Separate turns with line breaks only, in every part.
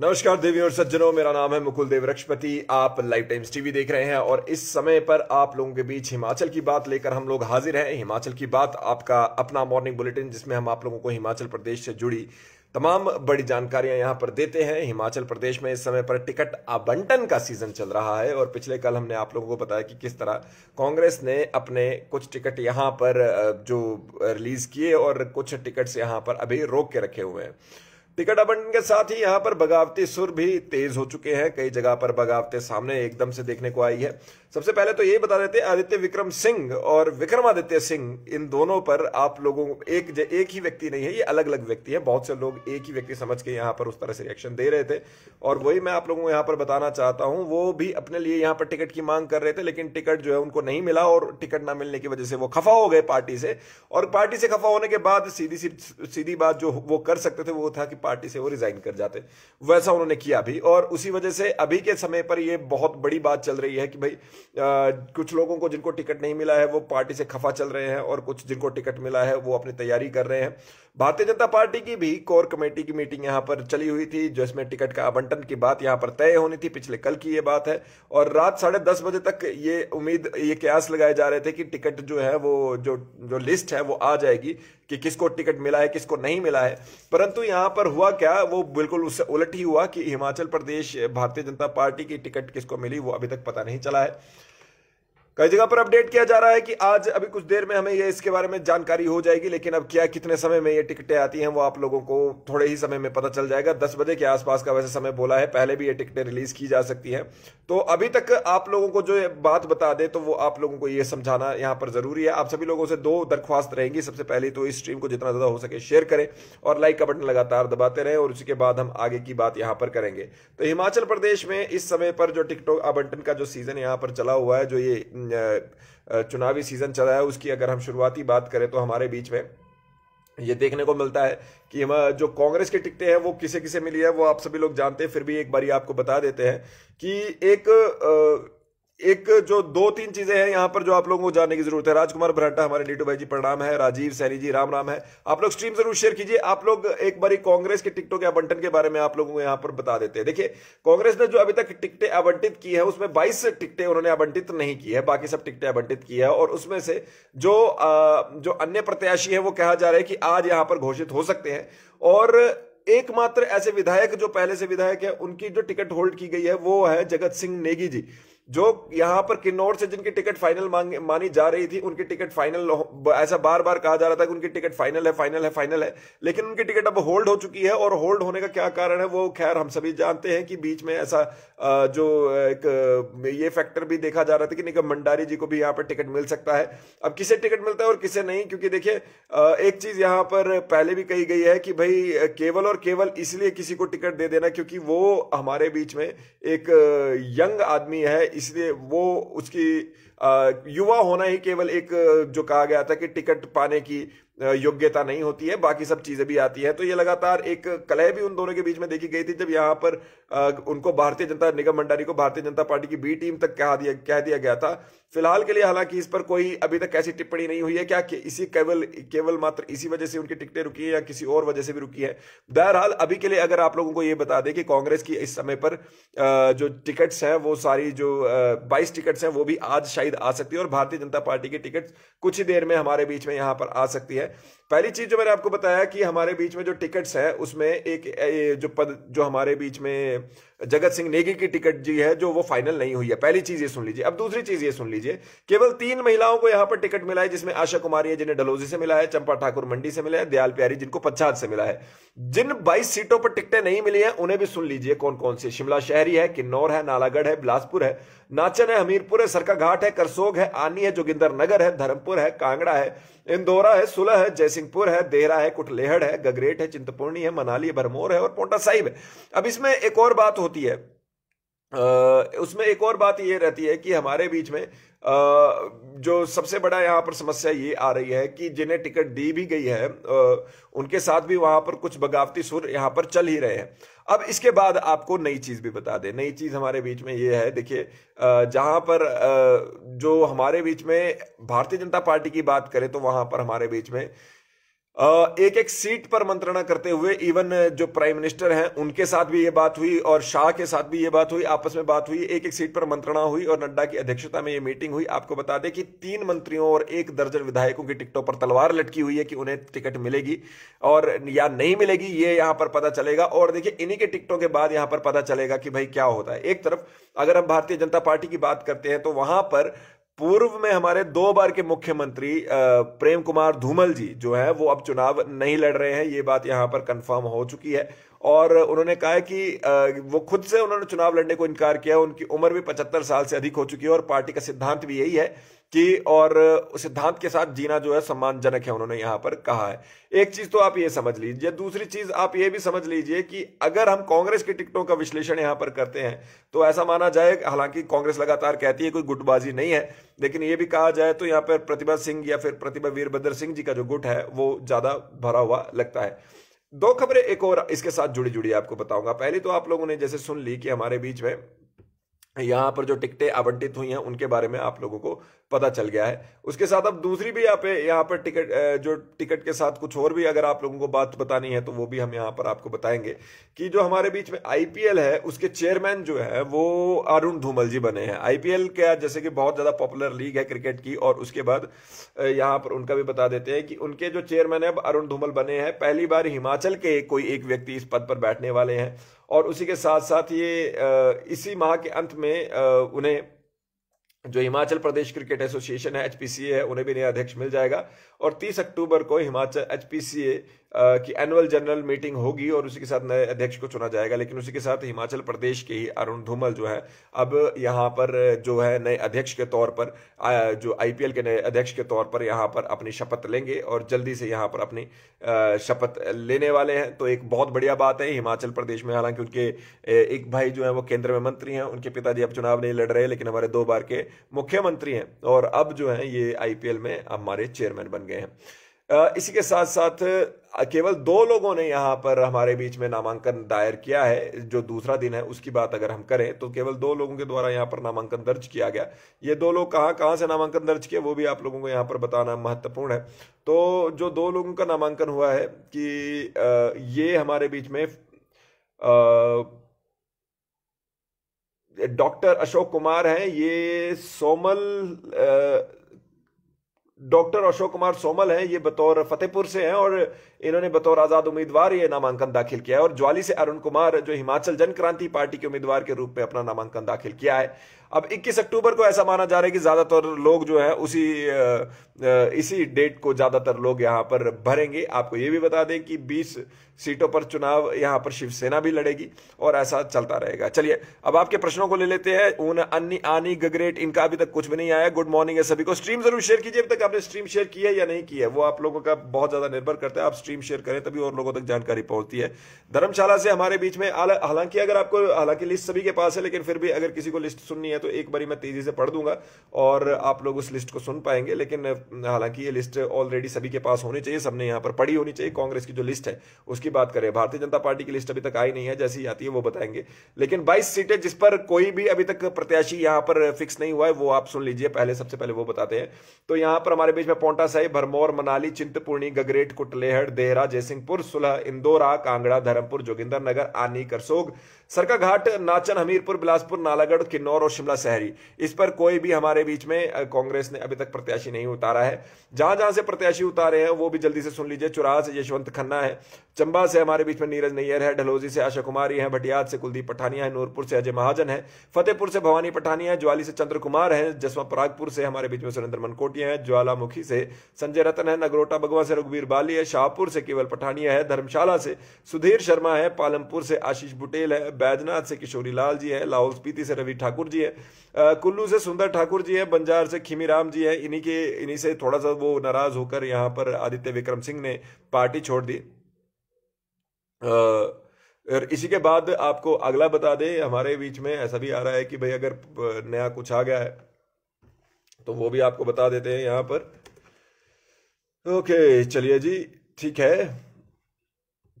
नमस्कार देवी और सज्जनों मेरा नाम है मुकुल देव रक्षपति आप लाइव टाइम्स टीवी देख रहे हैं और इस समय पर आप लोगों के बीच हिमाचल की बात लेकर हम लोग हाजिर हैं हिमाचल की बात आपका अपना मॉर्निंग बुलेटिन जिसमें हम आप लोगों को हिमाचल प्रदेश से जुड़ी तमाम बड़ी जानकारियां यहां पर देते हैं हिमाचल प्रदेश में इस समय पर टिकट आबंटन का सीजन चल रहा है और पिछले कल हमने आप लोगों को बताया कि किस तरह कांग्रेस ने अपने कुछ टिकट यहां पर जो रिलीज किए और कुछ टिकट्स यहां पर अभी रोक के रखे हुए हैं टिकट आबंटन के साथ ही यहां पर बगावती सुर भी तेज हो चुके हैं कई जगह पर बगावते सामने एकदम से देखने को आई है सबसे पहले तो यही बता देते आदित्य विक्रम सिंह और विक्रमादित्य सिंह इन दोनों पर आप लोगों एक एक ही व्यक्ति नहीं है ये अलग अलग व्यक्ति है बहुत से लोग एक ही व्यक्ति समझ के यहाँ पर उस तरह से रिएक्शन दे रहे थे और वही मैं आप लोगों को यहाँ पर बताना चाहता हूँ वो भी अपने लिए यहाँ पर टिकट की मांग कर रहे थे लेकिन टिकट जो है उनको नहीं मिला और टिकट ना मिलने की वजह से वो खफा हो गए पार्टी से और पार्टी से खफा होने के बाद सीधी सीधी बात जो वो कर सकते थे वो था कि पार्टी से वो रिजाइन कर जाते वैसा उन्होंने किया भी और उसी वजह से अभी के समय पर यह बहुत बड़ी बात चल रही है कि भाई कुछ लोगों को जिनको टिकट नहीं मिला है वो पार्टी से खफा चल रहे हैं और कुछ जिनको टिकट मिला है वो अपनी तैयारी कर रहे हैं भारतीय जनता पार्टी की भी कोर कमेटी की मीटिंग यहाँ पर चली हुई थी जिसमें टिकट का आवंटन की बात यहाँ पर तय होनी थी पिछले कल की ये बात है और रात साढ़े दस बजे तक ये उम्मीद ये कयास लगाए जा रहे थे कि टिकट जो है वो जो जो लिस्ट है वो आ जाएगी कि किसको टिकट मिला है किसको नहीं मिला है परंतु यहाँ पर हुआ क्या वो बिल्कुल उससे उलट ही हुआ कि हिमाचल प्रदेश भारतीय जनता पार्टी की टिकट किसको मिली वो अभी तक पता नहीं चला है कई जगह पर अपडेट किया जा रहा है कि आज अभी कुछ देर में हमें ये इसके बारे में जानकारी हो जाएगी लेकिन अब क्या कितने समय में ये टिकटें आती हैं वो आप लोगों को थोड़े ही समय में पता चल जाएगा दस बजे के आसपास का वैसे समय बोला है पहले भी ये टिकटें रिलीज की जा सकती हैं तो अभी तक आप लोगों को जो बात बता दे तो वो आप लोगों को ये समझाना यहाँ पर जरूरी है आप सभी लोगों से दो दरख्वास्त रहेंगी सबसे पहले तो इस स्ट्रीम को जितना ज्यादा हो सके शेयर करें और लाइक का बटन लगातार दबाते रहें और उसके बाद हम आगे की बात यहाँ पर करेंगे तो हिमाचल प्रदेश में इस समय पर जो टिकटॉक आवंटन का जो सीजन यहाँ पर चला हुआ है जो ये चुनावी सीज़न चला है उसकी अगर हम शुरुआती बात करें तो हमारे बीच में ये देखने को मिलता है कि हम जो कांग्रेस की टिकटें हैं वो किसे किसे मिली है वो आप सभी लोग जानते हैं फिर भी एक बारी आपको बता देते हैं कि एक एक जो दो तीन चीजें हैं यहाँ पर जो आप लोगों को जानने की जरूरत है राजकुमार भराटा हमारे नीटू भाई जी प्रणाम है राजीव सैनी जी राम राम है आप लोग स्ट्रीम जरूर शेयर कीजिए आप लोग एक बारी कांग्रेस के टिकटों के आवंटन के बारे में आप लोगों को यहाँ पर बता देते हैं देखिए कांग्रेस ने जो अभी तक टिकटें आवंटित की है उसमें बाईस टिकटें उन्होंने आवंटित नहीं की है बाकी सब टिकटें आवंटित की है और उसमें से जो जो अन्य प्रत्याशी है वो कहा जा रहा है कि आज यहाँ पर घोषित हो सकते हैं और एकमात्र ऐसे विधायक जो पहले से विधायक है उनकी जो टिकट होल्ड की गई है वो है जगत सिंह नेगी जी जो यहां पर किन्नौर से जिनकी टिकट फाइनल मानी जा रही थी उनकी टिकट फाइनल ऐसा बार बार कहा जा रहा था कि उनकी टिकट फाइनल है फाइनल है फाइनल है लेकिन उनकी टिकट अब होल्ड हो चुकी है और होल्ड होने का क्या कारण है वो खैर हम सभी जानते हैं कि बीच में ऐसा जो एक ये फैक्टर भी देखा जा रहा था कि निगम मंडारी जी को भी यहाँ पर टिकट मिल सकता है अब किसे टिकट मिलता है और किसे नहीं क्योंकि देखिये एक चीज यहाँ पर पहले भी कही गई है कि भाई केवल और केवल इसलिए किसी को टिकट दे देना क्योंकि वो हमारे बीच में एक यंग आदमी है इसलिए वो उसकी युवा होना ही केवल एक जो कहा गया था कि टिकट पाने की योग्यता नहीं होती है बाकी सब चीजें भी आती है तो ये लगातार एक कलह भी उन दोनों के बीच में देखी गई थी जब यहाँ पर उनको भारतीय जनता निगम भंडारी को भारतीय जनता पार्टी की बी टीम तक कह दिया कह दिया गया था फिलहाल के लिए हालांकि इस पर कोई अभी तक ऐसी टिप्पणी नहीं हुई है क्या कि इसी केवल केवल मात्र इसी वजह से उनकी टिकटें रुकी है या किसी और वजह से भी रुकी है बहरहाल अभी के लिए अगर आप लोगों को ये बता दें कि कांग्रेस की इस समय पर जो टिकट्स हैं वो सारी जो बाईस टिकट्स हैं वो भी आज शायद शायद आ सकती है और भारतीय जनता पार्टी की टिकट कुछ ही देर में हमारे बीच में यहाँ पर आ सकती है पहली चीज जो मैंने आपको बताया कि हमारे बीच में जो टिकट्स है उसमें एक जो पद जो हमारे बीच में जगत सिंह नेगी की टिकट जी है जो वो फाइनल नहीं हुई है पहली चीज ये सुन लीजिए अब दूसरी चीज ये सुन लीजिए केवल तीन महिलाओं को यहां पर टिकट मिला है जिसमें आशा कुमारी है जिन्हें डलोजी से मिला है चंपा ठाकुर मंडी से मिला है दयाल प्यारी जिनको पच्छाद से मिला है जिन बाईस सीटों पर टिकटें नहीं मिली है उन्हें भी सुन लीजिए कौन कौन से शिमला शहरी है किन्नौर है नालागढ़ है बिलासपुर है नाचन है हमीरपुर है सरका घाट है करसोग है आनी है जोगिंदर नगर है धर्मपुर है कांगड़ा है इंदौरा है सुलह है जयसिंहपुर है देहरा है कुटलेहड़ है गगरेट है चिंतपूर्णी है मनाली भरमोर है और पोटा साहिब है अब इसमें एक और बात हो होती है उसमें एक और बात ये रहती है कि हमारे बीच में जो सबसे बड़ा यहाँ पर समस्या ये आ रही है कि जिन्हें टिकट दी भी गई है उनके साथ भी वहां पर कुछ बगावती सुर यहाँ पर चल ही रहे हैं अब इसके बाद आपको नई चीज़ भी बता दें नई चीज़ हमारे बीच में ये है देखिए जहां पर जो हमारे बीच में भारतीय जनता पार्टी की बात करें तो वहां पर हमारे बीच में एक एक सीट पर मंत्रणा करते हुए इवन जो प्राइम मिनिस्टर हैं उनके साथ भी ये बात हुई और शाह के साथ भी ये बात हुई आपस में बात हुई एक एक सीट पर मंत्रणा हुई और नड्डा की अध्यक्षता में ये मीटिंग हुई आपको बता दें कि तीन मंत्रियों और एक दर्जन विधायकों की टिकटों पर तलवार लटकी हुई है कि उन्हें टिकट मिलेगी और या नहीं मिलेगी ये यहां पर पता चलेगा और देखिए इन्हीं के टिकटों के बाद यहां पर पता चलेगा कि भाई क्या होता है एक तरफ अगर हम भारतीय जनता पार्टी की बात करते हैं तो वहां पर पूर्व में हमारे दो बार के मुख्यमंत्री प्रेम कुमार धूमल जी जो है वो अब चुनाव नहीं लड़ रहे हैं ये बात यहाँ पर कंफर्म हो चुकी है और उन्होंने कहा है कि वो खुद से उन्होंने चुनाव लड़ने को इनकार किया उनकी उम्र भी पचहत्तर साल से अधिक हो चुकी है और पार्टी का सिद्धांत भी यही है कि और सिद्धांत के साथ जीना जो है सम्मानजनक है उन्होंने यहाँ पर कहा है एक चीज तो आप ये समझ लीजिए दूसरी चीज आप ये भी समझ लीजिए कि अगर हम कांग्रेस की टिकटों का विश्लेषण यहाँ पर करते हैं तो ऐसा माना जाए हालांकि कांग्रेस लगातार कहती है कोई गुटबाजी नहीं है लेकिन ये भी कहा जाए तो यहाँ पर प्रतिभा सिंह या फिर प्रतिभा वीरभद्र सिंह जी का जो गुट है वो ज्यादा भरा हुआ लगता है दो खबरें एक और इसके साथ जुड़ी जुड़ी आपको बताऊंगा पहली तो आप लोगों ने जैसे सुन ली कि हमारे बीच में यहाँ पर जो टिकटें आवंटित हुई हैं उनके बारे में आप लोगों को पता चल गया है उसके साथ अब दूसरी भी यहाँ पे यहाँ पर टिकट जो टिकट के साथ कुछ और भी अगर आप लोगों को बात बतानी है तो वो भी हम यहाँ पर आपको बताएंगे कि जो हमारे बीच में आईपीएल है उसके चेयरमैन जो है वो अरुण धूमल जी बने हैं आईपीएल क्या जैसे कि बहुत ज़्यादा पॉपुलर लीग है क्रिकेट की और उसके बाद यहाँ पर उनका भी बता देते हैं कि उनके जो चेयरमैन है अरुण धूमल बने हैं पहली बार हिमाचल के कोई एक व्यक्ति इस पद पर बैठने वाले हैं और उसी के साथ साथ ये इसी माह के अंत में उन्हें जो हिमाचल प्रदेश क्रिकेट एसोसिएशन है एच है उन्हें भी नया अध्यक्ष मिल जाएगा और 30 अक्टूबर को हिमाचल एच की एनुअल जनरल मीटिंग होगी और उसी के साथ नए अध्यक्ष को चुना जाएगा लेकिन उसी के साथ हिमाचल प्रदेश के ही अरुण धूमल जो है अब यहाँ पर जो है नए अध्यक्ष के तौर पर जो आईपीएल के नए अध्यक्ष के तौर पर यहाँ पर अपनी शपथ लेंगे और जल्दी से यहाँ पर अपनी शपथ लेने वाले हैं तो एक बहुत बढ़िया बात है हिमाचल प्रदेश में हालांकि उनके एक भाई जो है वो केंद्र में मंत्री हैं उनके पिताजी अब चुनाव नहीं लड़ रहे लेकिन हमारे दो बार के मुख्यमंत्री हैं और अब जो है ये आईपीएल में हमारे चेयरमैन बन गए हैं इसी के साथ साथ केवल दो लोगों ने यहाँ पर हमारे बीच में नामांकन दायर किया है जो दूसरा दिन है उसकी बात अगर हम करें तो केवल दो लोगों के द्वारा यहाँ पर नामांकन दर्ज किया गया ये दो लोग कहाँ कहाँ से नामांकन दर्ज किया वो भी आप लोगों को यहाँ पर बताना महत्वपूर्ण है तो जो दो लोगों का नामांकन हुआ है कि ये हमारे बीच में डॉक्टर अशोक कुमार हैं ये सोमल डॉक्टर अशोक कुमार सोमल हैं ये बतौर फतेहपुर से हैं और इन्होंने बतौर आजाद उम्मीदवार ये नामांकन दाखिल किया है और ज्वाली से अरुण कुमार जो हिमाचल जन क्रांति पार्टी के उम्मीदवार के रूप में अपना नामांकन दाखिल किया है अब 21 अक्टूबर को ऐसा माना जा रहा है कि ज्यादातर लोग जो है उसी इसी डेट को ज्यादातर लोग यहां पर भरेंगे आपको यह भी बता दें कि 20 सीटों पर चुनाव यहां पर शिवसेना भी लड़ेगी और ऐसा चलता रहेगा चलिए अब आपके प्रश्नों को ले लेते हैं उन अन्य आनी गगरेट इनका अभी तक कुछ भी नहीं आया गुड मॉर्निंग है सभी को स्ट्रीम जरूर शेयर कीजिए अभी तक आपने स्ट्रीम शेयर की है या नहीं की है वो आप लोगों का बहुत ज्यादा निर्भर करता है आप स्ट्रीम शेयर करें तभी और लोगों तक जानकारी पहुंचती है धर्मशाला से हमारे बीच में हालांकि अगर आपको हालांकि लिस्ट सभी के पास है लेकिन फिर भी अगर किसी को लिस्ट सुननी है तो एक बारी मैं तेजी से पढ़ दूंगा और आप लोग उस लिस्ट को सुन पाएंगे लेकिन हालांकि ये लिस्ट ऑलरेडी सभी के पास होनी चाहिए सबने यहाँ पर पढ़ी होनी चाहिए कांग्रेस की जो लिस्ट है उसकी बात करें भारतीय जनता पार्टी की लिस्ट अभी तक आई नहीं है जैसी आती है वो बताएंगे लेकिन बाईस सीटें जिस पर कोई भी अभी तक प्रत्याशी यहाँ पर फिक्स नहीं हुआ है वो आप सुन लीजिए पहले सबसे पहले वो बताते हैं तो यहाँ पर हमारे बीच में पोंटा साहिब भरमौर मनाली चिंतपूर्णी गगरेट कुटलेहड़ देहरा जयसिंहपुर सुलह इंदौरा कांगड़ा धर्मपुर जोगिंदर नगर आनी करसोग सरका घाट नाचन हमीरपुर बिलासपुर नालागढ़ किन्नौर और शिमला शहरी इस पर कोई भी हमारे बीच में कांग्रेस ने अभी तक प्रत्याशी नहीं उतारा है जहां जहां से प्रत्याशी उतारे हैं वो भी जल्दी से सुन लीजिए चुराह से यशवंत खन्ना है चंबा से हमारे बीच में नीरज नैयर है ढलोजी से आशा कुमारी है भटियात से कुलदीप पठानिया है नूरपुर से अजय महाजन है फतेहपुर से भवानी पठानिया है ज्वाली से चंद्र कुमार है जसवा परागपुर से हमारे बीच में सुरेंद्र मनकोटिया है ज्वालामुखी से संजय रतन है नगरोटा भगवान से रघुवीर बाली है शाहपुर से केवल पठानिया है धर्मशाला से सुधीर शर्मा है पालमपुर से आशीष बुटेल है बैजनाथ से किशोरी लाल जी हैं लाहौल स्पीति से रवि ठाकुर जी हैं कुल्लू से सुंदर ठाकुर जी हैं बंजार से खीमीराम जी हैं इन्हीं के इन्हीं से थोड़ा सा वो नाराज होकर यहाँ पर आदित्य विक्रम सिंह ने पार्टी छोड़ दी और इसी के बाद आपको अगला बता दें हमारे बीच में ऐसा भी आ रहा है कि भाई अगर नया कुछ आ गया है तो वो भी आपको बता देते हैं यहाँ पर ओके चलिए जी ठीक है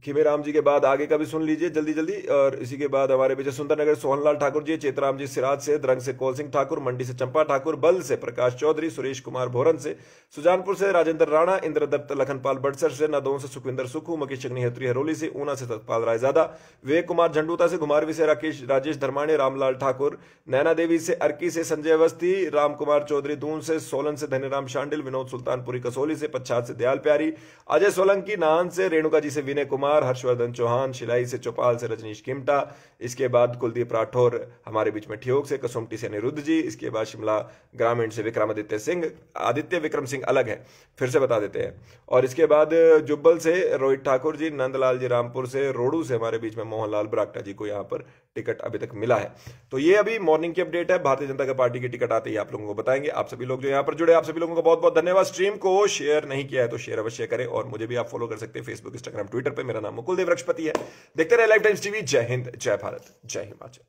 खिमेराम राम जी के बाद आगे का भी सुन लीजिए जल्दी जल्दी और इसी के बाद हमारे पीछे सुंदरनगर सोहनलाल ठाकुर जी चेतराम जी सिराज से द्रंग से कौल सिंह ठाकुर मंडी से चंपा ठाकुर बल से प्रकाश चौधरी सुरेश कुमार भोरन से सुजानपुर से राजेंद्र राणा इंद्रदत्त लखनपाल बड़सर से नदौन से सुखविंदर सुखू मकी अग्निहोत्री हरोली से ऊना से सतपाल रायजादा विवेक कुमार झंडूता से घुमारवी से राकेश राजेश धर्माणे रामलाल ठाकुर नैना देवी से अर्की से संजय अवस्थी राम कुमार चौधरी दून से सोलन से धनीराम शांडिल विनोद सुल्तानपुरी कसोली से पच्छाद से दयाल प्यारी अजय सोलंकी नाहन से रेणुका जी से विनय कुमार कुमार हर्षवर्धन चौहान शिलाई से चौपाल से रजनीश किमटा इसके बाद कुलदीप राठौर हमारे बीच में ठियोग से कसुमटी से अनिरुद्ध जी इसके बाद शिमला ग्रामीण से विक्रमादित्य सिंह आदित्य विक्रम सिंह अलग है फिर से बता देते हैं और इसके बाद जुब्बल से रोहित ठाकुर जी नंदलाल जी रामपुर से रोडू से हमारे बीच में मोहनलाल बराक्टा जी को यहाँ पर टिकट अभी तक मिला है तो ये अभी मॉर्निंग की अपडेट है भारतीय जनता पार्टी की टिकट आते ही आप लोगों को बताएंगे आप सभी लोग जो यहाँ पर जुड़े आप सभी लोगों को बहुत बहुत धन्यवाद स्ट्रीम को शेयर नहीं किया है तो शेयर अवश्य करें और मुझे भी आप फॉलो कर सकते हैं फेसबुक इंस्टाग्राम ट्विटर पर मेरा नाम मुकुल देव रक्षपति है देखते रहे लाइफ टाइम्स टीवी जय हिंद जय भारत जय हिमाचल